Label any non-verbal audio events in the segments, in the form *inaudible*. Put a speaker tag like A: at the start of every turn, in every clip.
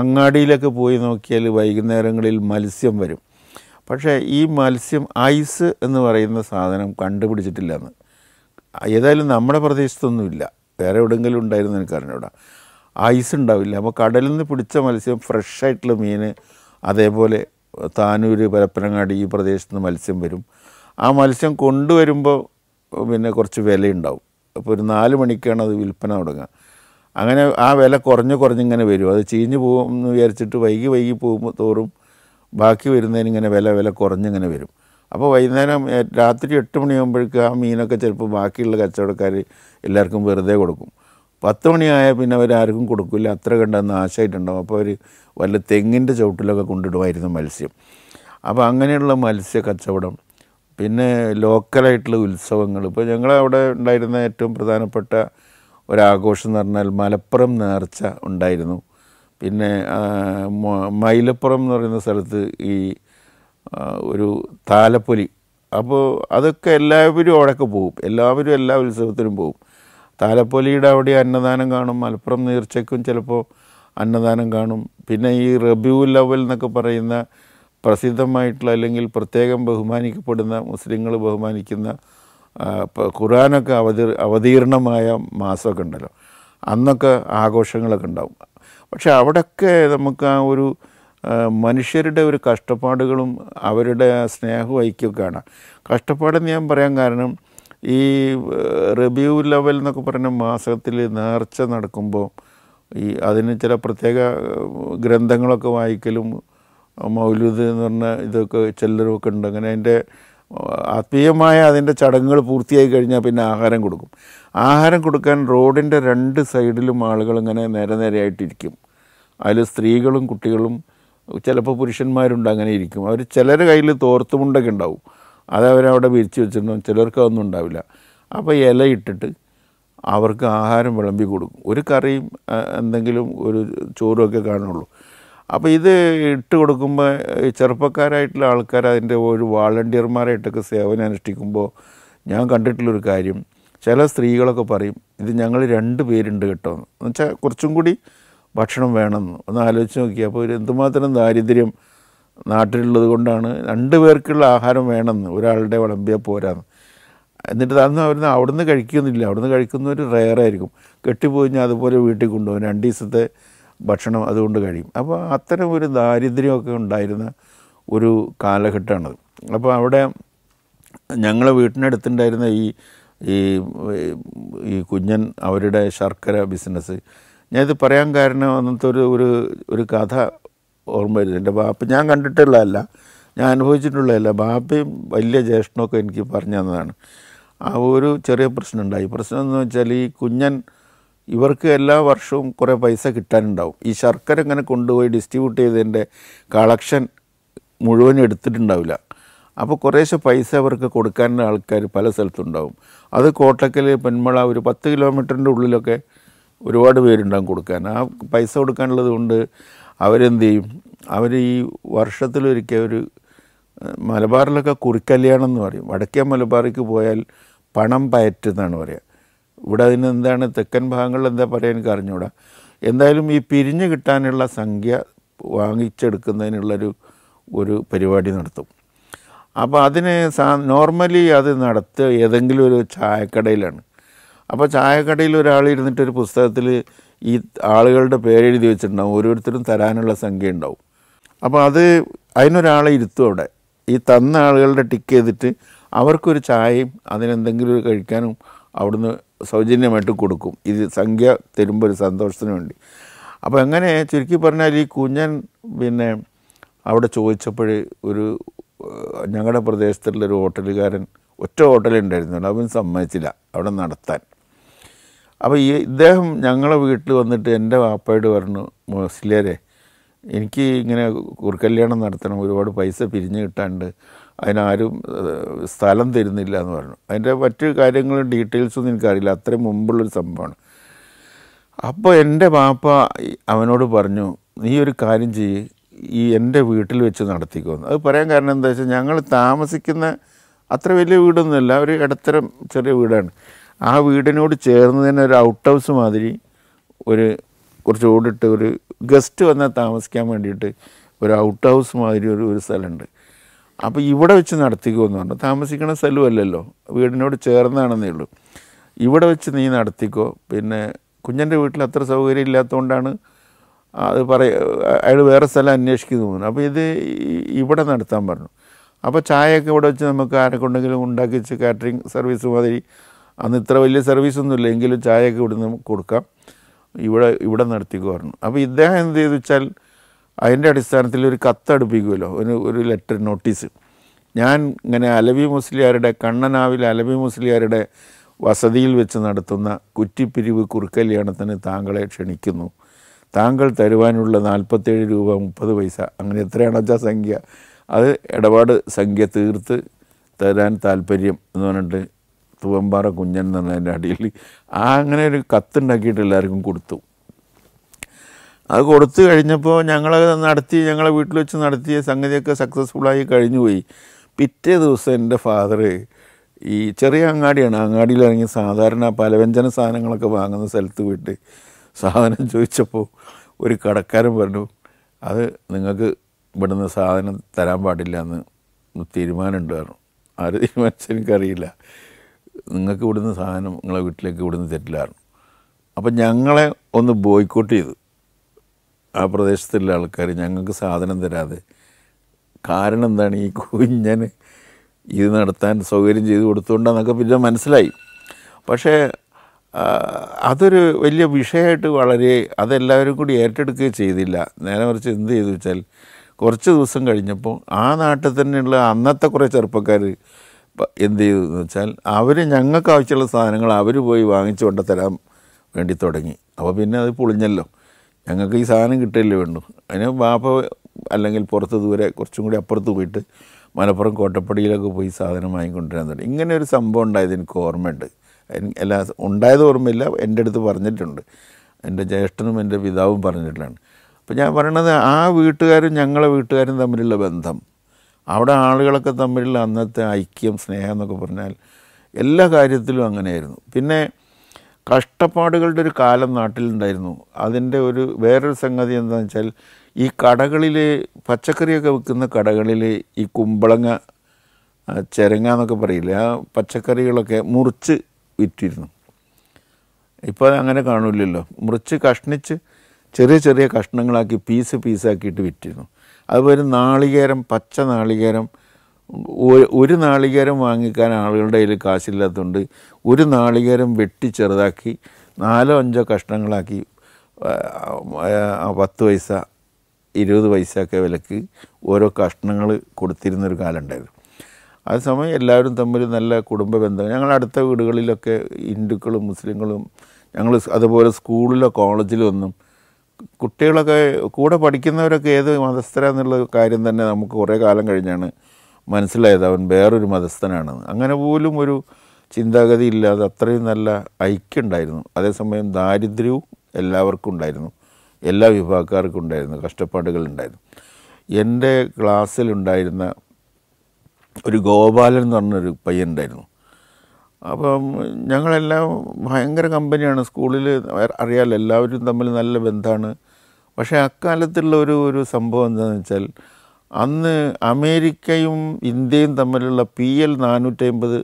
A: അങ്ങാടിയിലൊക്കെ പോയി നോക്കിയാൽ വൈകുന്നേരങ്ങളിൽ മത്സ്യം വരും പക്ഷേ ഈ മത്സ്യം ഐസ് എന്ന് പറയുന്ന സാധനം കണ്ടുപിടിച്ചിട്ടില്ല എന്ന് ഏതായാലും നമ്മുടെ പ്രദേശത്തൊന്നുമില്ല വേറെ എവിടെയെങ്കിലും ഉണ്ടായിരുന്നു എനിക്കറിഞ്ഞൂടാ ഐസ് ഉണ്ടാവില്ല അപ്പോൾ കടലിൽ നിന്ന് പിടിച്ച മത്സ്യം ഫ്രഷ് ആയിട്ടുള്ള മീൻ അതേപോലെ താനൂര് പരപ്പനങ്ങാടി ഈ പ്രദേശത്ത് നിന്ന് മത്സ്യം വരും ആ മത്സ്യം കൊണ്ടുവരുമ്പോൾ പിന്നെ കുറച്ച് വിലയുണ്ടാവും അപ്പോൾ ഒരു നാല് മണിക്കാണ് അത് വിൽപ്പന തുടങ്ങുക അങ്ങനെ ആ വില കുറഞ്ഞ് കുറഞ്ഞിങ്ങനെ വരും അത് ചീഞ്ഞ് പോകും എന്ന് വിചാരിച്ചിട്ട് വൈകി വൈകി പോകുമ്പോൾ തോറും ബാക്കി വരുന്നതിനിങ്ങനെ വില വില കുറഞ്ഞിങ്ങനെ വരും അപ്പോൾ വൈകുന്നേരം രാത്രി എട്ട് മണിയാകുമ്പോഴേക്ക് ആ മീനൊക്കെ ചിലപ്പോൾ ബാക്കിയുള്ള കച്ചവടക്കാർ എല്ലാവർക്കും വെറുതെ കൊടുക്കും പത്ത് മണിയായാൽ പിന്നെ ആർക്കും കൊടുക്കില്ല അത്ര കണ്ടെന്ന് ആശയമായിട്ടുണ്ടാവും അപ്പോൾ അവർ വല്ല തെങ്ങിൻ്റെ ചവിട്ടിലൊക്കെ കൊണ്ടിടുമായിരുന്നു മത്സ്യം അപ്പോൾ അങ്ങനെയുള്ള മത്സ്യ കച്ചവടം പിന്നെ ലോക്കലായിട്ടുള്ള ഉത്സവങ്ങൾ ഇപ്പോൾ ഞങ്ങളവിടെ ഉണ്ടായിരുന്ന ഏറ്റവും പ്രധാനപ്പെട്ട ഒരാഘോഷം എന്ന് പറഞ്ഞാൽ മലപ്പുറം നേർച്ച ഉണ്ടായിരുന്നു പിന്നെ മൈലപ്പുറം എന്ന് പറയുന്ന സ്ഥലത്ത് ഈ ഒരു താലപ്പൊലി അപ്പോൾ അതൊക്കെ എല്ലാവരും അവിടെയൊക്കെ പോകും എല്ലാവരും എല്ലാ ഉത്സവത്തിനും പോകും താലപ്പൊലിയുടെ അവിടെ അന്നദാനം കാണും മലപ്പുറം നേർച്ചയ്ക്കും ചിലപ്പോൾ അന്നദാനം കാണും പിന്നെ ഈ റബിയുൽ അവൽ എന്നൊക്കെ പറയുന്ന പ്രസിദ്ധമായിട്ടുള്ള അല്ലെങ്കിൽ പ്രത്യേകം ബഹുമാനിക്കപ്പെടുന്ന മുസ്ലിങ്ങൾ ബഹുമാനിക്കുന്ന ഖുറാനൊക്കെ അവതി അവതീർണമായ മാസമൊക്കെ ഉണ്ടല്ലോ അന്നൊക്കെ ആഘോഷങ്ങളൊക്കെ ഉണ്ടാവും പക്ഷെ അവിടെയൊക്കെ നമുക്ക് ആ ഒരു മനുഷ്യരുടെ ഒരു കഷ്ടപ്പാടുകളും അവരുടെ സ്നേഹവും ഐക്യമൊക്കെ കാണാം കഷ്ടപ്പാടെന്ന് ഞാൻ പറയാൻ കാരണം ഈ റിവ്യൂ ലെവൽ എന്നൊക്കെ പറയുന്ന മാസത്തിൽ നേർച്ച നടക്കുമ്പോൾ ഈ അതിന് ചില പ്രത്യേക ഗ്രന്ഥങ്ങളൊക്കെ വായിക്കലും മൗലൂദ് എന്ന് പറഞ്ഞ ഇതൊക്കെ ചെല്ലറുമൊക്കെ ഉണ്ട് അങ്ങനെ അതിൻ്റെ ആത്മീയമായ അതിൻ്റെ ചടങ്ങുകൾ പൂർത്തിയായി കഴിഞ്ഞാൽ പിന്നെ ആഹാരം കൊടുക്കും ആഹാരം കൊടുക്കാൻ റോഡിൻ്റെ രണ്ട് സൈഡിലും ആളുകൾ ഇങ്ങനെ നേരെ നേരെയായിട്ടിരിക്കും അതിൽ സ്ത്രീകളും കുട്ടികളും ചിലപ്പോൾ പുരുഷന്മാരുണ്ട് അങ്ങനെ ഇരിക്കും അവർ ചിലർ കയ്യിൽ തോർത്തുമുണ്ടൊക്കെ ഉണ്ടാവും അതവരവിടെ വിരിച്ച് വെച്ചിട്ടുണ്ടാവും ചിലർക്ക് അതൊന്നും ഉണ്ടാവില്ല അപ്പോൾ ഇല ഇട്ടിട്ട് അവർക്ക് ആഹാരം വിളമ്പി കൊടുക്കും ഒരു കറിയും എന്തെങ്കിലും ഒരു ചോറുമൊക്കെ കാണുള്ളൂ അപ്പോൾ ഇത് ഇട്ട് കൊടുക്കുമ്പോൾ ചെറുപ്പക്കാരായിട്ടുള്ള ആൾക്കാർ അതിൻ്റെ ഒരു വാളണ്ടിയർമാരായിട്ടൊക്കെ സേവനം അനുഷ്ഠിക്കുമ്പോൾ ഞാൻ കണ്ടിട്ടുള്ളൊരു കാര്യം ചില സ്ത്രീകളൊക്കെ പറയും ഇത് ഞങ്ങൾ രണ്ട് പേരുണ്ട് കേട്ടോ എന്ന് വെച്ചാൽ കുറച്ചും കൂടി ഭക്ഷണം വേണമെന്ന് ഒന്ന് ആലോചിച്ച് നോക്കി അപ്പോൾ ഒരു എന്തുമാത്രം ദാരിദ്ര്യം നാട്ടിലുള്ളത് കൊണ്ടാണ് രണ്ട് പേർക്കുള്ള ആഹാരം വേണമെന്ന് ഒരാളുടെ വിളമ്പിയാൽ പോരാന്ന് എന്നിട്ട് അന്ന് അവർ അവിടുന്ന് കഴിക്കുന്നില്ല അവിടുന്ന് കഴിക്കുന്നവർ റയറായിരിക്കും കെട്ടിപ്പോയി അതുപോലെ വീട്ടിൽ കൊണ്ടുപോകും രണ്ട് ദിവസത്തെ ഭക്ഷണം അതുകൊണ്ട് കഴിയും അപ്പോൾ അത്തരം ഒരു ദാരിദ്ര്യമൊക്കെ ഉണ്ടായിരുന്ന ഒരു കാലഘട്ടമാണത് അപ്പോൾ അവിടെ ഞങ്ങളെ വീട്ടിനടുത്തുണ്ടായിരുന്ന ഈ ഈ കുഞ്ഞൻ അവരുടെ ശർക്കര ബിസിനസ് ഞാനിത് പറയാൻ കാരണം അന്നത്തെ ഒരു ഒരു ഒരു കഥ ഓർമ്മ വരുന്നത് എൻ്റെ ബാപ്പ ഞാൻ കണ്ടിട്ടുള്ളതല്ല ഞാൻ അനുഭവിച്ചിട്ടുള്ളതല്ല ബാപ്പയും വലിയ ജ്യേഷ്ഠനൊക്കെ എനിക്ക് പറഞ്ഞു തന്നതാണ് ആ ഒരു ചെറിയ പ്രശ്നം ഉണ്ടായി പ്രശ്നം എന്ന് വെച്ചാൽ ഈ കുഞ്ഞൻ ഇവർക്ക് എല്ലാ വർഷവും കുറേ പൈസ കിട്ടാനുണ്ടാവും ഈ ശർക്കര ഇങ്ങനെ കൊണ്ടുപോയി ഡിസ്ട്രിബ്യൂട്ട് ചെയ്തതിൻ്റെ കളക്ഷൻ മുഴുവൻ എടുത്തിട്ടുണ്ടാവില്ല അപ്പോൾ കുറേശ്ശെ പൈസ അവർക്ക് കൊടുക്കാനുള്ള ആൾക്കാർ പല സ്ഥലത്തുണ്ടാവും അത് കോട്ടക്കൽ പെന്മള ഒരു പത്ത് കിലോമീറ്ററിൻ്റെ ഉള്ളിലൊക്കെ ഒരുപാട് പേരുണ്ടാകും കൊടുക്കാൻ ആ പൈസ കൊടുക്കാനുള്ളത് കൊണ്ട് അവരെന്ത് ചെയ്യും അവർ ഈ വർഷത്തിലൊരിക്കൽ ഒരു മലബാറിലൊക്കെ കുറിക്കല്യാണം എന്ന് പറയും വടക്കേ മലബാറിക്ക് പോയാൽ പണം പയറ്റുന്നതാണ് പറയുക ഇവിടെ അതിന് എന്താണ് തെക്കൻ ഭാഗങ്ങളിൽ എന്താ പറയാൻ എനിക്ക് അറിഞ്ഞുകൂടാ എന്തായാലും ഈ പിരിഞ്ഞു കിട്ടാനുള്ള സംഖ്യ വാങ്ങിച്ചെടുക്കുന്നതിനുള്ളൊരു ഒരു പരിപാടി നടത്തും അപ്പോൾ അതിന് സാ നോർമലി അത് നടത്തുക ഏതെങ്കിലും ഒരു ചായക്കടയിലാണ് അപ്പോൾ ചായക്കടയിൽ ഒരാൾ ഇരുന്നിട്ടൊരു പുസ്തകത്തിൽ ഈ ആളുകളുടെ പേരെഴുതി വെച്ചിട്ടുണ്ടാവും ഓരോരുത്തരും തരാനുള്ള സംഖ്യ ഉണ്ടാവും അപ്പോൾ അത് അതിനൊരാളെ ഇരുത്തും അവിടെ ഈ തന്ന ആളുകളുടെ ടിക്ക് ചെയ്തിട്ട് അവർക്കൊരു ചായയും അതിനെന്തെങ്കിലും കഴിക്കാനും അവിടുന്ന് സൗജന്യമായിട്ട് കൊടുക്കും ഇത് സംഖ്യ തരുമ്പോൾ ഒരു സന്തോഷത്തിന് വേണ്ടി അപ്പോൾ എങ്ങനെ ചുരുക്കി പറഞ്ഞാൽ ഈ കുഞ്ഞൻ പിന്നെ അവിടെ ചോദിച്ചപ്പോൾ ഒരു ഞങ്ങളുടെ പ്രദേശത്തുള്ളൊരു ഹോട്ടലുകാരൻ ഒറ്റ ഹോട്ടലുണ്ടായിരുന്നുണ്ട് അവൻ സമ്മതിച്ചില്ല അവിടെ നടത്താൻ അപ്പോൾ ഈ ഇദ്ദേഹം ഞങ്ങളെ വീട്ടിൽ വന്നിട്ട് എൻ്റെ വാപ്പയോട് പറഞ്ഞു മോസ്ലിയരെ എനിക്ക് ഇങ്ങനെ കുറുക്കല്യാണം നടത്തണം ഒരുപാട് പൈസ പിരിഞ്ഞു കിട്ടാണ്ട് അതിനാരും സ്ഥലം തരുന്നില്ല എന്ന് പറഞ്ഞു അതിൻ്റെ മറ്റ് കാര്യങ്ങളും ഡീറ്റെയിൽസൊന്നും എനിക്കറിയില്ല അത്രയും മുമ്പുള്ളൊരു സംഭവമാണ് അപ്പോൾ എൻ്റെ പാപ്പ അവനോട് പറഞ്ഞു നീ ഒരു കാര്യം ചെയ്യ് ഈ എൻ്റെ വീട്ടിൽ വെച്ച് നടത്തിക്കുമെന്ന് അത് പറയാൻ കാരണം എന്താ വെച്ചാൽ ഞങ്ങൾ താമസിക്കുന്ന അത്ര വലിയ വീടൊന്നുമല്ല ഒരു ഇടത്തരം ചെറിയ വീടാണ് ആ വീടിനോട് ചേർന്ന് തന്നെ ഒരു ഔട്ട് ഹൗസ് മാതിരി ഒരു കുറച്ച് ഓടിട്ട് ഒരു ഗസ്റ്റ് വന്നാൽ താമസിക്കാൻ വേണ്ടിയിട്ട് ഒരു ഔട്ട് ഹൗസ് മാതിരി ഒരു ഒരു സ്ഥലമുണ്ട് അപ്പോൾ ഇവിടെ വെച്ച് നടത്തിക്കുമെന്ന് പറഞ്ഞു താമസിക്കുന്ന സ്ഥലമല്ലല്ലോ വീടിനോട് ചേർന്നാണെന്നേ ഉള്ളൂ ഇവിടെ വെച്ച് നീ നടത്തിക്കോ പിന്നെ കുഞ്ഞൻ്റെ വീട്ടിൽ അത്ര സൗകര്യം ഇല്ലാത്തതുകൊണ്ടാണ് അത് പറയ അയാൾ വേറെ സ്ഥലം അന്വേഷിക്കുന്നു തോന്നുന്നു അപ്പോൾ ഇത് ഇവിടെ നടത്താൻ പറഞ്ഞു അപ്പോൾ ചായയൊക്കെ ഇവിടെ വെച്ച് നമുക്ക് ആരൊക്കെയുണ്ടെങ്കിലും ഉണ്ടാക്കി വെച്ച് കാറ്ററിംഗ് സർവീസ് മാതിരി അന്ന് ഇത്ര വലിയ സർവീസൊന്നുമില്ല എങ്കിലും ചായയൊക്കെ ഇവിടെ നിന്ന് കൊടുക്കാം ഇവിടെ ഇവിടെ നടത്തിക്കുമായിരുന്നു അപ്പോൾ ഇദ്ദേഹം എന്ത് ചെയ്തു വെച്ചാൽ അതിൻ്റെ അടിസ്ഥാനത്തിൽ ഒരു കത്തടുപ്പിക്കുമല്ലോ ഒരു ഒരു ലെറ്റർ നോട്ടീസ് ഞാൻ ഇങ്ങനെ അലവി മുസ്ലിയാരുടെ കണ്ണനാവിൽ അലവി മുസ്ലിയാരുടെ വസതിയിൽ വെച്ച് നടത്തുന്ന കുറ്റിപ്പിരിവ് കുറുക്കല്യാണത്തിന് താങ്കളെ ക്ഷണിക്കുന്നു താങ്കൾ തരുവാനുള്ള നാൽപ്പത്തേഴ് രൂപ മുപ്പത് പൈസ അങ്ങനെ എത്രയാണ് വെച്ചാൽ സംഖ്യ അത് ഇടപാട് സംഖ്യ തീർത്ത് തരാൻ താല്പര്യം എന്ന് പറഞ്ഞിട്ട് തുവമ്പാറ കുഞ്ഞൻ എന്ന് അടിയിൽ ആ അങ്ങനെ ഒരു കത്തുണ്ടാക്കിയിട്ട് എല്ലാവർക്കും കൊടുത്തു അത് കൊടുത്തു കഴിഞ്ഞപ്പോൾ ഞങ്ങൾ നടത്തി ഞങ്ങളെ വീട്ടിൽ വെച്ച് നടത്തിയ സംഗതിയൊക്കെ സക്സസ്ഫുള്ളായി പോയി പിറ്റേ ദിവസം എൻ്റെ ഫാദർ ഈ ചെറിയ അങ്ങാടിയാണ് അങ്ങാടിയിൽ ഇറങ്ങി സാധാരണ പലവ്യഞ്ജന സാധനങ്ങളൊക്കെ വാങ്ങുന്ന സ്ഥലത്ത് പോയിട്ട് സാധനം ചോദിച്ചപ്പോൾ ഒരു കടക്കാരൻ പറഞ്ഞു അത് നിങ്ങൾക്ക് ഇവിടുന്ന് സാധനം തരാൻ പാടില്ല എന്ന് തീരുമാനമുണ്ട് പറഞ്ഞു ആര് തീരുമാനിച്ചാൽ എനിക്കറിയില്ല നിങ്ങൾക്ക് ഇവിടുന്ന് സാധനം നിങ്ങളെ വീട്ടിലേക്ക് ഇവിടുന്ന് തരില്ലായിരുന്നു അപ്പം ഞങ്ങളെ ഒന്ന് ബോയ്ക്കോട്ട് ചെയ്തു ആ പ്രദേശത്തുള്ള ആൾക്കാർ ഞങ്ങൾക്ക് സാധനം തരാതെ കാരണം എന്താണ് ഈ കുഞ്ഞന് ഇത് നടത്താൻ സൗകര്യം ചെയ്ത് കൊടുത്തുകൊണ്ടെന്നൊക്കെ പിന്നെ മനസ്സിലായി പക്ഷേ അതൊരു വലിയ വിഷയമായിട്ട് വളരെ അതെല്ലാവരും കൂടി ഏറ്റെടുക്കുകയും ചെയ്തില്ല നേരെ മറിച്ച് എന്ത് ചെയ്തു വെച്ചാൽ കുറച്ച് ദിവസം കഴിഞ്ഞപ്പോൾ ആ നാട്ടിൽ തന്നെയുള്ള അന്നത്തെ കുറേ ചെറുപ്പക്കാർ എന്ത് ചെയ്തു എന്ന് വെച്ചാൽ അവർ ഞങ്ങൾക്ക് ആവശ്യമുള്ള സാധനങ്ങൾ അവർ പോയി വാങ്ങിച്ചു കൊണ്ടുതരാൻ വേണ്ടി തുടങ്ങി അപ്പോൾ പിന്നെ അത് പൊളിഞ്ഞല്ലോ ഞങ്ങൾക്ക് ഈ സാധനം കിട്ടില്ലേ വേണ്ടു അതിന് ബാപ്പ അല്ലെങ്കിൽ പുറത്ത് ദൂരെ കുറച്ചും കൂടി അപ്പുറത്ത് പോയിട്ട് മലപ്പുറം കോട്ടപ്പടിയിലൊക്കെ പോയി സാധനം വാങ്ങിക്കൊണ്ടിരാൻ തുടങ്ങി ഇങ്ങനെ ഒരു സംഭവം ഉണ്ടായത് എനിക്ക് ഓർമ്മയുണ്ട് എല്ലാ ഉണ്ടായത് ഓർമ്മയില്ല എൻ്റെ അടുത്ത് പറഞ്ഞിട്ടുണ്ട് എൻ്റെ ജ്യേഷ്ഠനും എൻ്റെ പിതാവും പറഞ്ഞിട്ടുള്ളതാണ് അപ്പോൾ ഞാൻ പറയണത് ആ വീട്ടുകാരും ഞങ്ങളെ വീട്ടുകാരും തമ്മിലുള്ള ബന്ധം അവിടെ ആളുകളൊക്കെ തമ്മിലുള്ള അന്നത്തെ ഐക്യം സ്നേഹം എന്നൊക്കെ പറഞ്ഞാൽ എല്ലാ കാര്യത്തിലും അങ്ങനെയായിരുന്നു പിന്നെ കഷ്ടപ്പാടുകളുടെ ഒരു കാലം നാട്ടിലുണ്ടായിരുന്നു അതിൻ്റെ ഒരു വേറൊരു സംഗതി എന്താണെന്ന് വെച്ചാൽ ഈ കടകളിൽ പച്ചക്കറിയൊക്കെ വിൽക്കുന്ന കടകളിൽ ഈ കുമ്പളങ്ങ ചിരങ്ങ എന്നൊക്കെ പറയില്ലേ ആ പച്ചക്കറികളൊക്കെ മുറിച്ച് വിറ്റിരുന്നു ഇപ്പോൾ അങ്ങനെ കാണില്ലല്ലോ മുറിച്ച് കഷ്ണിച്ച് ചെറിയ ചെറിയ കഷ്ണങ്ങളാക്കി പീസ് പീസാക്കിയിട്ട് വിറ്റിരുന്നു അതുപോലെ നാളികേരം പച്ച നാളികേരം ഒരു നാളികേരം വാങ്ങിക്കാൻ ആളുകളുടെ കയ്യിൽ കാശില്ലാത്തതുകൊണ്ട് ഒരു നാളികേരം വെട്ടി ചെറുതാക്കി നാലോ അഞ്ചോ കഷ്ണങ്ങളാക്കി പത്ത് പൈസ ഇരുപത് പൈസയൊക്കെ വിലക്ക് ഓരോ കഷ്ണങ്ങൾ കൊടുത്തിരുന്നൊരു കാലമുണ്ടായിരുന്നു അതേസമയം എല്ലാവരും തമ്മിൽ നല്ല കുടുംബ ബന്ധം ഞങ്ങളുടെ അടുത്ത വീടുകളിലൊക്കെ ഹിന്ദുക്കളും മുസ്ലിങ്ങളും ഞങ്ങൾ അതുപോലെ സ്കൂളിലോ കോളേജിലോ ഒന്നും കുട്ടികളൊക്കെ കൂടെ പഠിക്കുന്നവരൊക്കെ ഏത് മതസ്ഥരാന്നുള്ള കാര്യം തന്നെ നമുക്ക് കുറേ കാലം കഴിഞ്ഞാണ് മനസ്സിലായത് അവൻ വേറൊരു മതസ്ഥനാണ് അങ്ങനെ പോലും ഒരു ചിന്താഗതി ഇല്ലാതെ അത്രയും നല്ല ഐക്യമുണ്ടായിരുന്നു അതേസമയം ദാരിദ്ര്യവും എല്ലാവർക്കും ഉണ്ടായിരുന്നു എല്ലാ വിഭാഗക്കാർക്കും ഉണ്ടായിരുന്നു കഷ്ടപ്പാടുകൾ ഉണ്ടായിരുന്നു എൻ്റെ ക്ലാസ്സിലുണ്ടായിരുന്ന ഒരു ഗോപാലൻ എന്ന് പറഞ്ഞൊരു പയ്യൻ ഉണ്ടായിരുന്നു അപ്പം ഞങ്ങളെല്ലാം ഭയങ്കര കമ്പനിയാണ് സ്കൂളിൽ അറിയാമല്ലോ എല്ലാവരും തമ്മിൽ നല്ല ബന്ധമാണ് പക്ഷേ അക്കാലത്തുള്ള ഒരു ഒരു സംഭവം എന്താണെന്ന് വെച്ചാൽ അന്ന് അമേരിക്കയും ഇന്ത്യയും തമ്മിലുള്ള പി എൽ നാനൂറ്റി അമ്പത്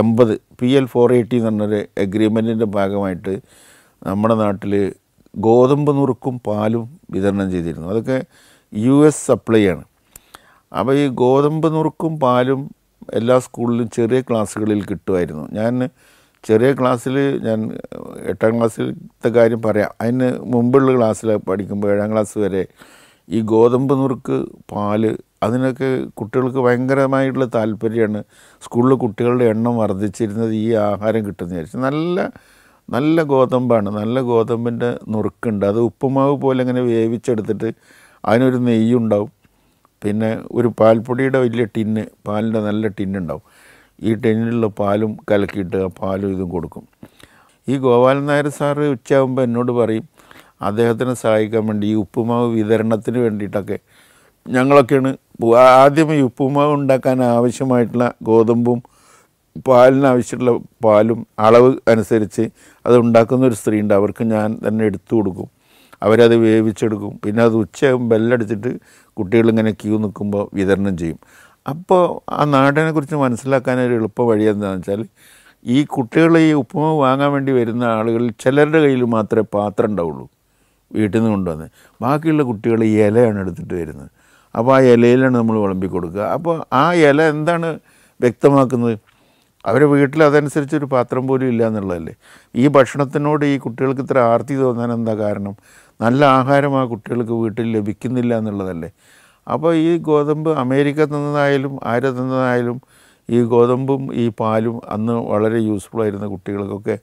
A: എൺപത് പി എൽ ഫോർ എയ്റ്റി എന്ന് പറഞ്ഞൊരു എഗ്രിമെൻറ്റിൻ്റെ ഭാഗമായിട്ട് നമ്മുടെ നാട്ടിൽ ഗോതമ്പ് നുറുക്കും പാലും വിതരണം ചെയ്തിരുന്നു അതൊക്കെ യു എസ് സപ്ലൈ ആണ് അപ്പോൾ ഈ ഗോതമ്പ് നുറുക്കും പാലും എല്ലാ സ്കൂളിലും ചെറിയ ക്ലാസ്സുകളിൽ കിട്ടുമായിരുന്നു ഞാൻ ചെറിയ ക്ലാസ്സിൽ ഞാൻ എട്ടാം ക്ലാസ്സിലത്തെ കാര്യം പറയാം അതിന് മുമ്പുള്ള ക്ലാസ്സിൽ പഠിക്കുമ്പോൾ ഏഴാം ക്ലാസ് വരെ ഈ ഗോതമ്പ് നുറുക്ക് പാല് അതിനൊക്കെ കുട്ടികൾക്ക് ഭയങ്കരമായിട്ടുള്ള താല്പര്യമാണ് സ്കൂളിൽ കുട്ടികളുടെ എണ്ണം വർദ്ധിച്ചിരുന്നത് ഈ ആഹാരം കിട്ടുന്ന വിചാരിച്ചു നല്ല നല്ല ഗോതമ്പാണ് നല്ല ഗോതമ്പിൻ്റെ നുറുക്കുണ്ട് അത് ഉപ്പുമാവ് പോലെ ഇങ്ങനെ വേവിച്ചെടുത്തിട്ട് അതിനൊരു നെയ്യുണ്ടാവും പിന്നെ ഒരു പാൽപ്പൊടിയുടെ വലിയ ടിന്ന് പാലിൻ്റെ നല്ല ടിന്നുണ്ടാവും ഈ ടിന്നിലുള്ള പാലും കലക്കിയിട്ട് ആ പാലും ഇതും കൊടുക്കും ഈ ഗോപാലൻ നായർ സാറ് ഉച്ചയാകുമ്പോൾ എന്നോട് പറയും അദ്ദേഹത്തിനെ സഹായിക്കാൻ വേണ്ടി ഈ ഉപ്പുമാവ് വിതരണത്തിന് വേണ്ടിയിട്ടൊക്കെ ഞങ്ങളൊക്കെയാണ് ആദ്യം ഈ ഉപ്പുമാവ് ഉണ്ടാക്കാൻ ആവശ്യമായിട്ടുള്ള ഗോതമ്പും പാലിന് ആവശ്യമുള്ള പാലും അളവ് അനുസരിച്ച് അത് ഉണ്ടാക്കുന്ന ഒരു സ്ത്രീ ഉണ്ട് അവർക്ക് ഞാൻ തന്നെ എടുത്തു കൊടുക്കും അവരത് വേവിച്ചെടുക്കും പിന്നെ അത് ഉച്ചയാകും ബെല്ലടിച്ചിട്ട് കുട്ടികളിങ്ങനെ ക്യൂ നിൽക്കുമ്പോൾ വിതരണം ചെയ്യും അപ്പോൾ ആ നാടിനെക്കുറിച്ച് മനസ്സിലാക്കാൻ ഒരു എളുപ്പ വഴി എന്താണെന്ന് വെച്ചാൽ ഈ കുട്ടികൾ ഈ ഉപ്പുമാവ് വാങ്ങാൻ വേണ്ടി വരുന്ന ആളുകളിൽ ചിലരുടെ കയ്യിൽ മാത്രമേ പാത്രം ഉണ്ടാവുള്ളൂ വീട്ടിൽ നിന്ന് കൊണ്ടുവന്ന് ബാക്കിയുള്ള കുട്ടികൾ ഈ ഇലയാണ് എടുത്തിട്ട് വരുന്നത് അപ്പോൾ ആ ഇലയിലാണ് നമ്മൾ വിളമ്പി കൊടുക്കുക അപ്പോൾ ആ ഇല എന്താണ് വ്യക്തമാക്കുന്നത് അവർ വീട്ടിൽ അതനുസരിച്ചൊരു പാത്രം പോലും ഇല്ല എന്നുള്ളതല്ലേ ഈ ഭക്ഷണത്തിനോട് ഈ കുട്ടികൾക്ക് ഇത്ര ആർത്തി തോന്നാൻ എന്താ കാരണം നല്ല ആഹാരം ആ കുട്ടികൾക്ക് വീട്ടിൽ ലഭിക്കുന്നില്ല എന്നുള്ളതല്ലേ അപ്പോൾ ഈ ഗോതമ്പ് അമേരിക്ക തന്നതായാലും ആര് തന്നതായാലും ഈ ഗോതമ്പും ഈ പാലും അന്ന് വളരെ യൂസ്ഫുൾ ആയിരുന്ന കുട്ടികൾക്കൊക്കെ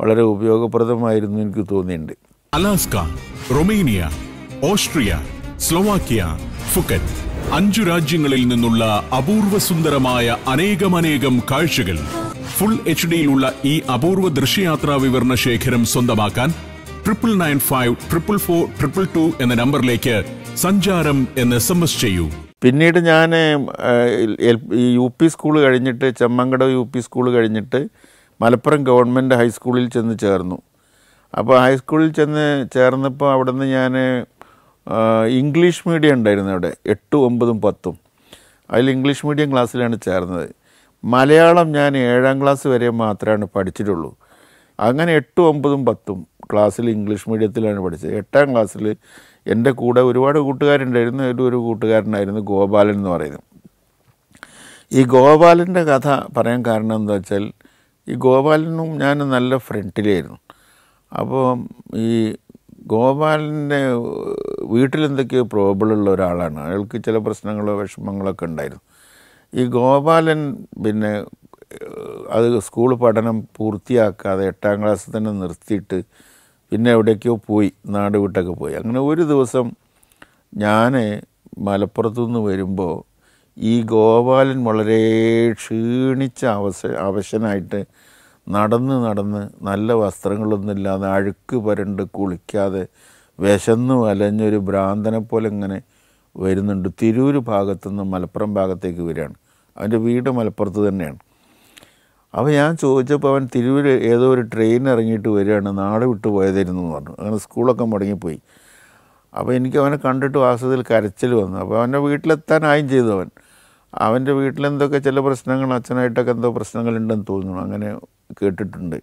A: വളരെ ഉപയോഗപ്രദമായിരുന്നു എനിക്ക് തോന്നിയിട്ടുണ്ട് Alaska Romania Austria Slovakia Phuket അഞ്ചു രാജ്യങ്ങളിൽ നിന്നുള്ള അപൂർവ സുന്ദരമായ അനേകമനേകം കാഴ്ചകൾ ഫുൾ എച്ച് ഡിയിലുള്ള ഈ അപൂർവ ദൃശ്യയാത്രാ വിവരണ ശേഖരം സ്വന്തമാക്കാൻ triple nine five triple four triple two എന്ന നമ്പറിലേക്ക് സഞ്ചാരം എന്ന് എസ് എം എസ് ചെയ്യൂ പിന്നീട് ഞാൻ യു പി സ്കൂൾ കഴിഞ്ഞിട്ട് ചെമ്മങ്കട യു പി സ്കൂൾ കഴിഞ്ഞിട്ട് മലപ്പുറം ഗവൺമെൻറ് ഹൈസ്കൂളിൽ ചെന്ന് ചേർന്നു അപ്പോൾ ഹൈസ്കൂളിൽ ചെന്ന് ചേർന്നപ്പോൾ നിന്ന് ഞാൻ ഇംഗ്ലീഷ് മീഡിയം ഉണ്ടായിരുന്നു അവിടെ എട്ടും ഒമ്പതും പത്തും അതിൽ ഇംഗ്ലീഷ് മീഡിയം ക്ലാസ്സിലാണ് ചേർന്നത് മലയാളം ഞാൻ ഏഴാം ക്ലാസ് വരെ മാത്രമാണ് പഠിച്ചിട്ടുള്ളൂ അങ്ങനെ എട്ടും ഒമ്പതും പത്തും ക്ലാസ്സിൽ ഇംഗ്ലീഷ് മീഡിയത്തിലാണ് പഠിച്ചത് എട്ടാം ക്ലാസ്സിൽ എൻ്റെ കൂടെ ഒരുപാട് കൂട്ടുകാരുണ്ടായിരുന്നു അതിൽ ഒരു കൂട്ടുകാരനായിരുന്നു ഗോപാലൻ എന്ന് പറയുന്നത് ഈ ഗോപാലൻ്റെ കഥ പറയാൻ കാരണം എന്താ വെച്ചാൽ ഈ ഗോപാലനും ഞാൻ നല്ല ഫ്രണ്ടിലായിരുന്നു അപ്പോൾ ഈ ഗോപാലിൻ്റെ വീട്ടിലെന്തൊക്കെയോ ഉള്ള ഒരാളാണ് അയാൾക്ക് ചില പ്രശ്നങ്ങളോ വിഷമങ്ങളൊക്കെ ഉണ്ടായിരുന്നു ഈ ഗോപാലൻ പിന്നെ അത് സ്കൂൾ പഠനം പൂർത്തിയാക്കാതെ എട്ടാം ക്ലാസ് തന്നെ നിർത്തിയിട്ട് പിന്നെ എവിടേക്കോ പോയി നാട് വിട്ടൊക്കെ പോയി അങ്ങനെ ഒരു ദിവസം ഞാൻ മലപ്പുറത്തു നിന്ന് വരുമ്പോൾ ഈ ഗോപാലൻ വളരെ ക്ഷീണിച്ച അവശ അവശനായിട്ട് നടന്ന് നടന്ന് നല്ല വസ്ത്രങ്ങളൊന്നുമില്ലാതെ അഴുക്ക് പരണ്ട് കുളിക്കാതെ വിശന്ന് വലഞ്ഞൊരു ഭ്രാന്തനെ പോലെ ഇങ്ങനെ വരുന്നുണ്ട് തിരൂർ ഭാഗത്തുനിന്ന് മലപ്പുറം ഭാഗത്തേക്ക് വരികയാണ് അവൻ്റെ വീട് മലപ്പുറത്ത് തന്നെയാണ് അപ്പോൾ ഞാൻ ചോദിച്ചപ്പോൾ അവൻ തിരൂർ ഏതോ ഒരു ട്രെയിൻ ഇറങ്ങിയിട്ട് വരികയാണ് നാട് വിട്ടു പോയതായിരുന്നു എന്ന് പറഞ്ഞു അങ്ങനെ സ്കൂളൊക്കെ മുടങ്ങിപ്പോയി അപ്പോൾ എനിക്ക് അവനെ കണ്ടിട്ട് വാസത്തിൽ കരച്ചിൽ വന്നു അപ്പോൾ അവൻ്റെ വീട്ടിലെത്താനായും ചെയ്തു അവൻ അവൻ്റെ വീട്ടിലെന്തൊക്കെ ചില പ്രശ്നങ്ങൾ അച്ഛനായിട്ടൊക്കെ എന്തോ പ്രശ്നങ്ങളുണ്ടെന്ന് തോന്നുന്നു അങ്ങനെ കേട്ടിട്ടുണ്ട്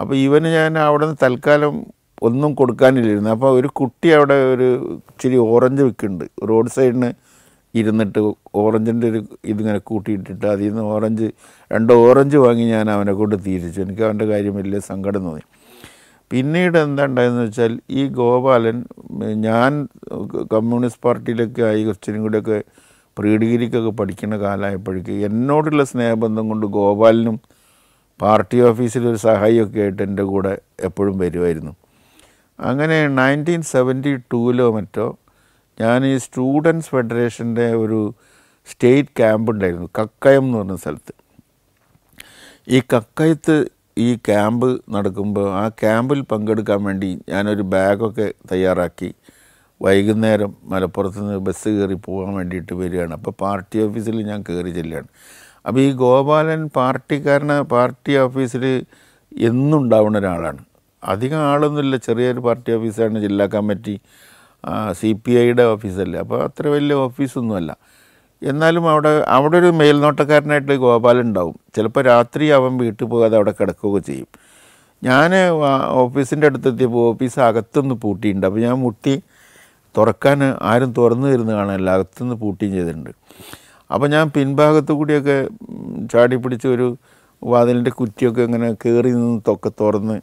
A: അപ്പോൾ ഇവന് ഞാൻ അവിടെ നിന്ന് തൽക്കാലം ഒന്നും കൊടുക്കാനില്ലായിരുന്നു അപ്പോൾ ഒരു കുട്ടി അവിടെ ഒരു ഇച്ചിരി ഓറഞ്ച് വിൽക്കുന്നുണ്ട് റോഡ് സൈഡിന് ഇരുന്നിട്ട് ഓറഞ്ചിൻ്റെ ഒരു ഇതിങ്ങനെ കൂട്ടിയിട്ടിട്ട് അതിൽ നിന്ന് ഓറഞ്ച് രണ്ട് ഓറഞ്ച് വാങ്ങി ഞാൻ അവനെ കൊണ്ട് തിരിച്ചു എനിക്ക് അവൻ്റെ കാര്യം വലിയ സങ്കടം തോന്നി പിന്നീട് എന്താണ്ടായെന്ന് വെച്ചാൽ ഈ ഗോപാലൻ ഞാൻ കമ്മ്യൂണിസ്റ്റ് പാർട്ടിയിലൊക്കെ ആയി കുറച്ചിനും കൂടെയൊക്കെ പ്രീ ഡിഗ്രിക്കൊക്കെ പഠിക്കുന്ന കാലമായപ്പോഴേക്ക് എന്നോടുള്ള സ്നേഹബന്ധം കൊണ്ട് ഗോപാലിനും പാർട്ടി ഓഫീസിലൊരു സഹായിയൊക്കെ ആയിട്ട് എൻ്റെ കൂടെ എപ്പോഴും വരുമായിരുന്നു അങ്ങനെ നയൻറ്റീൻ സെവൻറ്റി ടൂവിലോ മറ്റോ ഞാൻ ഈ സ്റ്റുഡൻസ് ഫെഡറേഷൻ്റെ ഒരു സ്റ്റേറ്റ് ക്യാമ്പ് ഉണ്ടായിരുന്നു കക്കയം എന്ന് പറഞ്ഞ സ്ഥലത്ത് ഈ കക്കയത്ത് ഈ ക്യാമ്പ് നടക്കുമ്പോൾ ആ ക്യാമ്പിൽ പങ്കെടുക്കാൻ വേണ്ടി ഞാനൊരു ബാഗൊക്കെ തയ്യാറാക്കി വൈകുന്നേരം മലപ്പുറത്ത് നിന്ന് ബസ് കയറി പോകാൻ വേണ്ടിയിട്ട് വരികയാണ് അപ്പോൾ പാർട്ടി ഓഫീസിൽ ഞാൻ കയറി ചെല്ലുകയാണ് അപ്പോൾ ഈ ഗോപാലൻ പാർട്ടിക്കാരനെ പാർട്ടി ഓഫീസിൽ എന്നുണ്ടാവുന്ന ഒരാളാണ് അധികം ആളൊന്നുമില്ല ചെറിയൊരു പാർട്ടി ഓഫീസാണ് ജില്ലാ കമ്മിറ്റി സി പി ഐയുടെ ഓഫീസല്ലേ അപ്പോൾ അത്ര വലിയ ഓഫീസൊന്നുമല്ല എന്നാലും അവിടെ അവിടെ ഒരു മേൽനോട്ടക്കാരനായിട്ട് ഗോപാലൻ ഉണ്ടാവും ചിലപ്പോൾ രാത്രി അവൻ വീട്ടിൽ പോകാതെ അവിടെ കിടക്കുകയൊക്കെ ചെയ്യും ഞാൻ ഓഫീസിൻ്റെ അടുത്തെത്തിയപ്പോൾ ഓഫീസ് അകത്തൊന്ന് പൂട്ടിയിട്ടുണ്ട് അപ്പോൾ ഞാൻ മുട്ടി തുറക്കാൻ ആരും തുറന്നു തരുന്ന കാണില്ല അകത്തുനിന്ന് പൂട്ടിയും ചെയ്തിട്ടുണ്ട് അപ്പോൾ ഞാൻ പിൻഭാഗത്ത് കൂടിയൊക്കെ ചാടി പിടിച്ച് ഒരു വാതിലിൻ്റെ കുറ്റിയൊക്കെ ഇങ്ങനെ കയറി നിന്ന് തൊക്കെ തുറന്ന്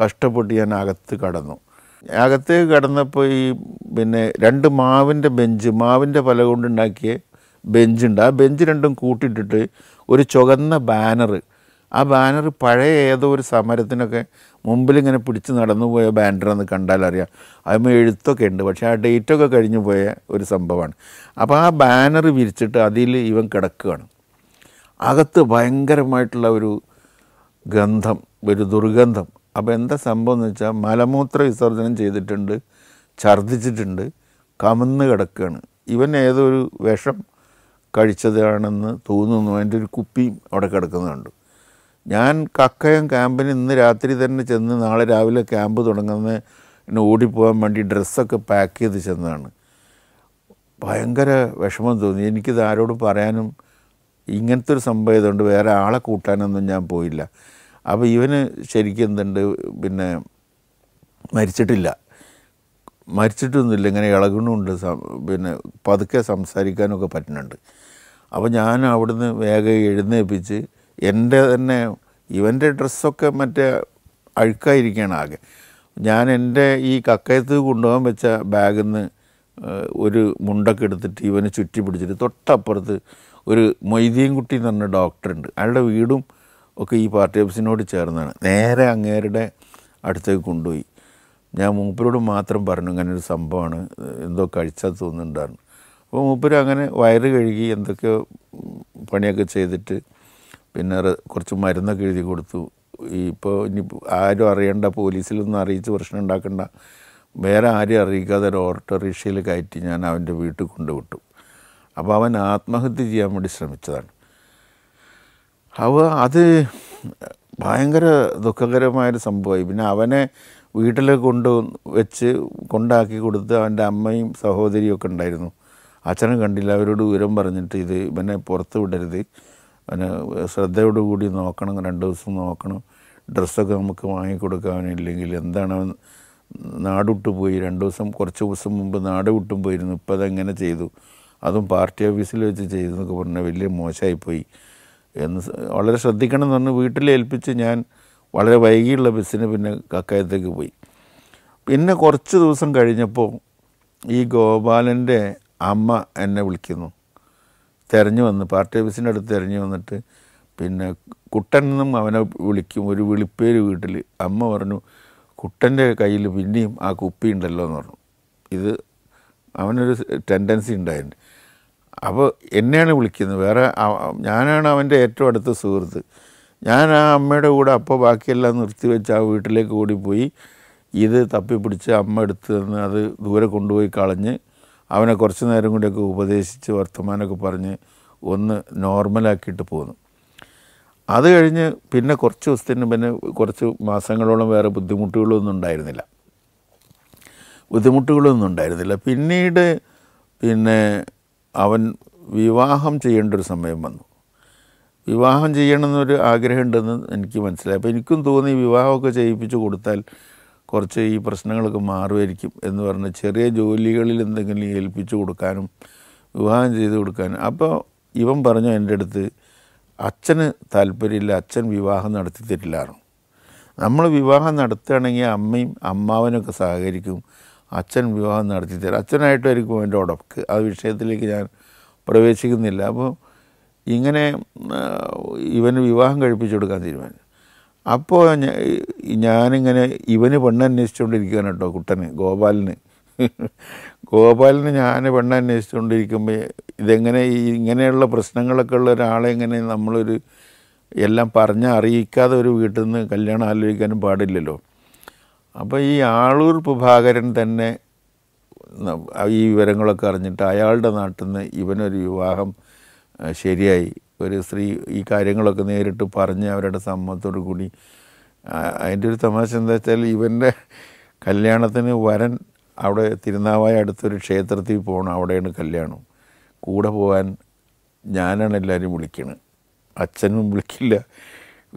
A: കഷ്ടപ്പെട്ട് ഞാൻ അകത്ത് കടന്നു അകത്തേക്ക് കടന്നപ്പോൾ ഈ പിന്നെ രണ്ട് മാവിൻ്റെ ബെഞ്ച് മാവിൻ്റെ പല കൊണ്ടുണ്ടാക്കിയ ബെഞ്ചുണ്ട് ആ ബെഞ്ച് രണ്ടും കൂട്ടിയിട്ടിട്ട് ഒരു ചുവന്ന ബാനറ് ആ ബാനർ പഴയ ഏതോ ഒരു സമരത്തിനൊക്കെ ഇങ്ങനെ പിടിച്ച് നടന്നു പോയ ബാനറെന്ന് കണ്ടാൽ അറിയാം അതിന് എഴുത്തൊക്കെ ഉണ്ട് പക്ഷേ ആ ഡേറ്റൊക്കെ കഴിഞ്ഞു പോയ ഒരു സംഭവമാണ് അപ്പോൾ ആ ബാനർ വിരിച്ചിട്ട് അതിൽ ഇവൻ കിടക്കുകയാണ് അകത്ത് ഭയങ്കരമായിട്ടുള്ള ഒരു ഗന്ധം ഒരു ദുർഗന്ധം അപ്പോൾ എന്താ സംഭവം എന്ന് വെച്ചാൽ മലമൂത്ര വിസർജനം ചെയ്തിട്ടുണ്ട് ഛർദ്ദിച്ചിട്ടുണ്ട് കമന്ന് കിടക്കുകയാണ് ഇവൻ ഏതൊരു വിഷം കഴിച്ചതാണെന്ന് തോന്നുന്നു അതിൻ്റെ ഒരു കുപ്പിയും അവിടെ കിടക്കുന്നുണ്ട് ഞാൻ കക്കയം ക്യാമ്പിന് ഇന്ന് രാത്രി തന്നെ ചെന്ന് നാളെ രാവിലെ ക്യാമ്പ് തുടങ്ങുന്ന ഓടിപ്പോകാൻ വേണ്ടി ഡ്രസ്സൊക്കെ പാക്ക് ചെയ്ത് ചെന്നതാണ് ഭയങ്കര വിഷമം തോന്നി എനിക്കിത് ആരോട് പറയാനും ഇങ്ങനത്തെ ഒരു സംഭവം ഇതുകൊണ്ട് വേറെ ആളെ കൂട്ടാനൊന്നും ഞാൻ പോയില്ല അപ്പോൾ ഇവന് ശരിക്കും എന്തുണ്ട് പിന്നെ മരിച്ചിട്ടില്ല മരിച്ചിട്ടൊന്നുമില്ല ഇങ്ങനെ ഇളകണുണ്ട് പിന്നെ പതുക്കെ സംസാരിക്കാനൊക്കെ പറ്റുന്നുണ്ട് അപ്പോൾ ഞാൻ അവിടുന്ന് വേഗം എഴുന്നേൽപ്പിച്ച് എൻ്റെ തന്നെ ഇവൻ്റെ ഡ്രസ്സൊക്കെ മറ്റേ അഴുക്കായിരിക്കുകയാണ് ആകെ ഞാൻ എൻ്റെ ഈ കക്കയത്ത് കൊണ്ടുപോകാൻ വെച്ച ബാഗിൽ നിന്ന് ഒരു മുണ്ടൊക്കെ എടുത്തിട്ട് ഇവനെ ചുറ്റി പിടിച്ചിട്ട് തൊട്ടപ്പുറത്ത് ഒരു മൊയ്തീൻ കുട്ടി എന്ന് പറഞ്ഞ ഡോക്ടറുണ്ട് അയാളുടെ വീടും ഒക്കെ ഈ പാർട്ടി ഓഫീസിനോട് ചേർന്നാണ് നേരെ അങ്ങേരുടെ അടുത്തേക്ക് കൊണ്ടുപോയി ഞാൻ മൂപ്പരോട് മാത്രം പറഞ്ഞു ഇങ്ങനെ ഒരു സംഭവമാണ് എന്തോ കഴിച്ചാൽ തോന്നുന്നുണ്ടായിരുന്നു അപ്പോൾ മൂപ്പര് അങ്ങനെ വയറ് കഴുകി എന്തൊക്കെയോ പണിയൊക്കെ ചെയ്തിട്ട് പിന്നെ കുറച്ച് മരുന്നൊക്കെ എഴുതി കൊടുത്തു ഇപ്പോൾ ഇനി ആരും അറിയണ്ട പോലീസിലൊന്നും അറിയിച്ച് പ്രശ്നം ഉണ്ടാക്കണ്ട വേറെ ആരും അറിയിക്കാതെ ഒരു റിക്ഷയിൽ കയറ്റി ഞാൻ അവൻ്റെ വീട്ടിൽ കൊണ്ടുവിട്ടു അപ്പോൾ അവൻ ആത്മഹത്യ ചെയ്യാൻ വേണ്ടി ശ്രമിച്ചതാണ് അവ അത് ഭയങ്കര ദുഃഖകരമായൊരു സംഭവമായി പിന്നെ അവനെ വീട്ടിൽ കൊണ്ടു വെച്ച് കൊണ്ടാക്കി കൊടുത്ത് അവൻ്റെ അമ്മയും സഹോദരിയും ഒക്കെ ഉണ്ടായിരുന്നു അച്ഛനും കണ്ടില്ല അവരോട് ഉയരം പറഞ്ഞിട്ട് ഇത് ഇവനെ പുറത്ത് വിടരുത് അതിന് ശ്രദ്ധയോടുകൂടി നോക്കണം രണ്ട് ദിവസം നോക്കണം ഡ്രസ്സൊക്കെ നമുക്ക് വാങ്ങിക്കൊടുക്കാനില്ലെങ്കിൽ എന്താണ് നാടുവിട്ട് പോയി രണ്ട് ദിവസം കുറച്ച് ദിവസം മുമ്പ് നാട് വിട്ടും പോയിരുന്നു ഇപ്പം അതെങ്ങനെ ചെയ്തു അതും പാർട്ടി ഓഫീസിൽ വെച്ച് ചെയ്തു എന്നൊക്കെ പറഞ്ഞാൽ വലിയ മോശമായിപ്പോയി എന്ന് വളരെ ശ്രദ്ധിക്കണം എന്ന് പറഞ്ഞ് വീട്ടിലേൽപ്പിച്ച് ഞാൻ വളരെ വൈകിയുള്ള ബസ്സിന് പിന്നെ കക്കയത്തേക്ക് പോയി പിന്നെ കുറച്ച് ദിവസം കഴിഞ്ഞപ്പോൾ ഈ ഗോപാലൻ്റെ അമ്മ എന്നെ വിളിക്കുന്നു തെരഞ്ഞു വന്ന് പാർട്ടി ഓഫീസിൻ്റെ അടുത്ത് തെരഞ്ഞു വന്നിട്ട് പിന്നെ കുട്ടൻ എന്നും അവനെ വിളിക്കും ഒരു വിളിപ്പേര് വീട്ടിൽ അമ്മ പറഞ്ഞു കുട്ടൻ്റെ കയ്യിൽ പിന്നെയും ആ കുപ്പി ഉണ്ടല്ലോ എന്ന് പറഞ്ഞു ഇത് അവനൊരു ടെൻഡൻസി ഉണ്ടായിട്ടുണ്ട് അപ്പോൾ എന്നെയാണ് വിളിക്കുന്നത് വേറെ ഞാനാണ് അവൻ്റെ ഏറ്റവും അടുത്ത സുഹൃത്ത് ഞാൻ ആ അമ്മയുടെ കൂടെ അപ്പോൾ ബാക്കിയെല്ലാം നിർത്തി ആ വീട്ടിലേക്ക് ഓടിപ്പോയി ഇത് തപ്പിപ്പിടിച്ച് അമ്മ എടുത്ത് നിന്ന് അത് ദൂരെ കൊണ്ടുപോയി കളഞ്ഞ് അവനെ കുറച്ച് നേരം കൂടിയൊക്കെ ഉപദേശിച്ച് വർത്തമാനമൊക്കെ പറഞ്ഞ് ഒന്ന് നോർമലാക്കിയിട്ട് പോന്നു അത് കഴിഞ്ഞ് പിന്നെ കുറച്ച് ദിവസത്തിന് പിന്നെ കുറച്ച് മാസങ്ങളോളം വേറെ ബുദ്ധിമുട്ടുകളൊന്നും ഉണ്ടായിരുന്നില്ല ബുദ്ധിമുട്ടുകളൊന്നും ഉണ്ടായിരുന്നില്ല പിന്നീട് പിന്നെ അവൻ വിവാഹം ചെയ്യേണ്ട ഒരു സമയം വന്നു വിവാഹം ചെയ്യണമെന്നൊരു ആഗ്രഹമുണ്ടെന്ന് എനിക്ക് മനസ്സിലായി അപ്പോൾ എനിക്കും തോന്നി വിവാഹമൊക്കെ ചെയ്യിപ്പിച്ച് കൊടുത്താൽ കുറച്ച് ഈ പ്രശ്നങ്ങളൊക്കെ മാറുമായിരിക്കും എന്ന് പറഞ്ഞ് ചെറിയ ജോലികളിൽ എന്തെങ്കിലും ഏൽപ്പിച്ചു കൊടുക്കാനും വിവാഹം ചെയ്ത് കൊടുക്കാനും അപ്പോൾ ഇവൻ പറഞ്ഞു എൻ്റെ അടുത്ത് അച്ഛന് താല്പര്യമില്ല അച്ഛൻ വിവാഹം നടത്തി തരില്ലായിരുന്നു നമ്മൾ വിവാഹം നടത്തുകയാണെങ്കിൽ അമ്മയും അമ്മാവനൊക്കെ സഹകരിക്കും അച്ഛൻ വിവാഹം നടത്തി തരും അച്ഛനായിട്ടായിരിക്കും എൻ്റെ ഉടക്ക് ആ വിഷയത്തിലേക്ക് ഞാൻ പ്രവേശിക്കുന്നില്ല അപ്പോൾ ഇങ്ങനെ ഇവന് വിവാഹം കഴിപ്പിച്ചു കൊടുക്കാൻ തീരുമാനിച്ചു അപ്പോൾ ഞാനിങ്ങനെ ഇവന് പെണ്ണന്വേഷിച്ചുകൊണ്ടിരിക്കുകയാണ് കേട്ടോ കുട്ടന് ഗോപാലിന് *laughs* ഗോപാലിന് ഞാൻ പെണ്ണന്വേഷിച്ചുകൊണ്ടിരിക്കുമ്പോൾ ഇതെങ്ങനെ ഈ ഇങ്ങനെയുള്ള പ്രശ്നങ്ങളൊക്കെ ഉള്ള ഒരാളെ ഇങ്ങനെ നമ്മളൊരു എല്ലാം പറഞ്ഞ് അറിയിക്കാതെ ഒരു വീട്ടിൽ നിന്ന് കല്യാണം ആലോചിക്കാനും പാടില്ലല്ലോ അപ്പോൾ ഈ ആളൂർ പ്രഭാകരൻ തന്നെ ഈ വിവരങ്ങളൊക്കെ അറിഞ്ഞിട്ട് അയാളുടെ നാട്ടിൽ നിന്ന് ഇവനൊരു വിവാഹം ശരിയായി ഒരു സ്ത്രീ ഈ കാര്യങ്ങളൊക്കെ നേരിട്ട് പറഞ്ഞ് അവരുടെ സമ്മതത്തോടു കൂടി അതിൻ്റെ ഒരു തമാശ എന്താ വെച്ചാൽ ഇവൻ്റെ കല്യാണത്തിന് വരൻ അവിടെ തിരുനാവായ അടുത്തൊരു ക്ഷേത്രത്തിൽ പോകണം അവിടെയാണ് കല്യാണം കൂടെ പോകാൻ ഞാനാണ് എല്ലാവരും വിളിക്കുന്നത് അച്ഛനും വിളിക്കില്ല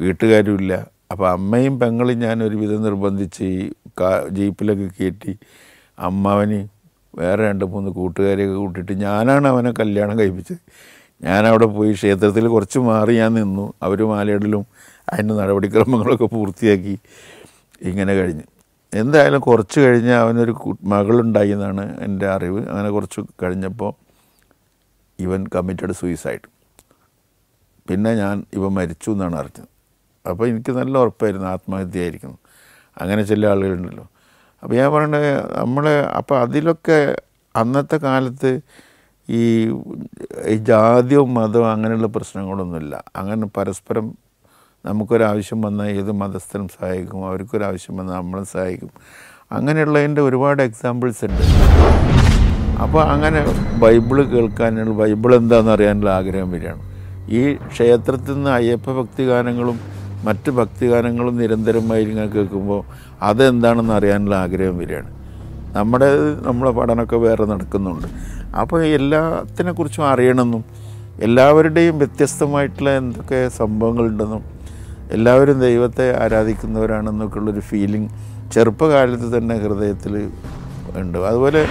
A: വീട്ടുകാരും ഇല്ല അപ്പോൾ അമ്മയും പെങ്ങളും ഞാൻ ഒരുവിധം നിർബന്ധിച്ച് കാ ജീപ്പിലൊക്കെ കയറ്റി അമ്മാവന് വേറെ രണ്ട് മൂന്ന് കൂട്ടുകാരെയൊക്കെ കൂട്ടിയിട്ട് ഞാനാണ് അവനെ കല്യാണം കഴിപ്പിച്ചത് ഞാനവിടെ പോയി ക്ഷേത്രത്തിൽ കുറച്ച് മാറി ഞാൻ നിന്നു അവർ മാലയിടലും അതിൻ്റെ നടപടിക്രമങ്ങളൊക്കെ പൂർത്തിയാക്കി ഇങ്ങനെ കഴിഞ്ഞ് എന്തായാലും കുറച്ച് കഴിഞ്ഞ് അവനൊരു മകളുണ്ടായി എന്നാണ് എൻ്റെ അറിവ് അങ്ങനെ കുറച്ച് കഴിഞ്ഞപ്പോൾ ഇവൻ കമ്മിറ്റഡ് സൂയിസൈഡ് പിന്നെ ഞാൻ ഇവൻ മരിച്ചു എന്നാണ് അറിഞ്ഞത് അപ്പോൾ എനിക്ക് നല്ല ഉറപ്പായിരുന്നു ആയിരിക്കുന്നു അങ്ങനെ ചില ആളുകളുണ്ടല്ലോ അപ്പോൾ ഞാൻ പറയണത് നമ്മൾ അപ്പോൾ അതിലൊക്കെ അന്നത്തെ കാലത്ത് ഈ ജാതിയും മതവും അങ്ങനെയുള്ള പ്രശ്നങ്ങളൊന്നുമില്ല അങ്ങനെ പരസ്പരം നമുക്കൊരാവശ്യം വന്നാൽ ഏത് മതസ്ഥനും സഹായിക്കും അവർക്കൊരാവശ്യം വന്നാൽ നമ്മളും സഹായിക്കും അങ്ങനെയുള്ളതിൻ്റെ ഒരുപാട് എക്സാമ്പിൾസ് ഉണ്ട് അപ്പോൾ അങ്ങനെ ബൈബിൾ കേൾക്കാനുള്ള ബൈബിൾ എന്താണെന്ന് അറിയാനുള്ള ആഗ്രഹം വരികയാണ് ഈ ക്ഷേത്രത്തിൽ നിന്ന് അയ്യപ്പ ഭക്തിഗാനങ്ങളും മറ്റ് ഭക്തിഗാനങ്ങളും നിരന്തരമായി ഇങ്ങനെ കേൾക്കുമ്പോൾ അതെന്താണെന്ന് അറിയാനുള്ള ആഗ്രഹം വരികയാണ് നമ്മുടെ നമ്മളെ പഠനമൊക്കെ വേറെ നടക്കുന്നുണ്ട് അപ്പോൾ കുറിച്ചും അറിയണമെന്നും എല്ലാവരുടെയും വ്യത്യസ്തമായിട്ടുള്ള എന്തൊക്കെ സംഭവങ്ങളുണ്ടെന്നും എല്ലാവരും ദൈവത്തെ ആരാധിക്കുന്നവരാണെന്നൊക്കെയുള്ളൊരു ഫീലിംഗ് ചെറുപ്പകാലത്ത് തന്നെ ഹൃദയത്തിൽ ഉണ്ട് അതുപോലെ